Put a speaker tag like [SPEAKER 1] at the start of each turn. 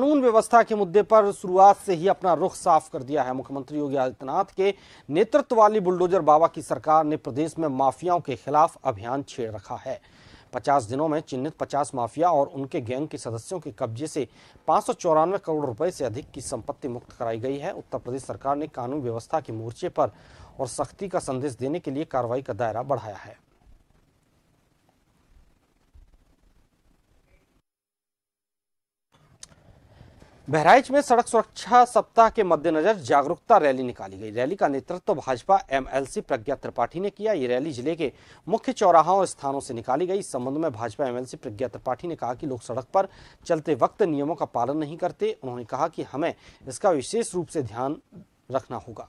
[SPEAKER 1] कानून व्यवस्था के मुद्दे पर शुरुआत से ही अपना रुख साफ कर दिया है मुख्यमंत्री योगी आदित्यनाथ के नेतृत्व वाली बुलडोजर बाबा की सरकार ने प्रदेश में माफियाओं के खिलाफ अभियान छेड़ रखा है 50 दिनों में चिन्हित 50 माफिया और उनके गैंग के सदस्यों के कब्जे से पाँच करोड़ रुपए से अधिक की संपत्ति मुक्त कराई गई है उत्तर प्रदेश सरकार ने कानून व्यवस्था के मोर्चे पर और सख्ती का संदेश देने के लिए कार्रवाई का दायरा बढ़ाया है बहराइच में सड़क सुरक्षा सप्ताह के मद्देनजर जागरूकता रैली निकाली गई रैली का नेतृत्व तो भाजपा एमएलसी प्रज्ञा त्रिपाठी ने किया ये रैली जिले के मुख्य चौराहों और स्थानों से निकाली गई इस संबंध में भाजपा एमएलसी प्रज्ञा त्रिपाठी ने कहा कि लोग सड़क पर चलते वक्त नियमों का पालन नहीं करते उन्होंने कहा कि हमें इसका विशेष रूप से ध्यान रखना होगा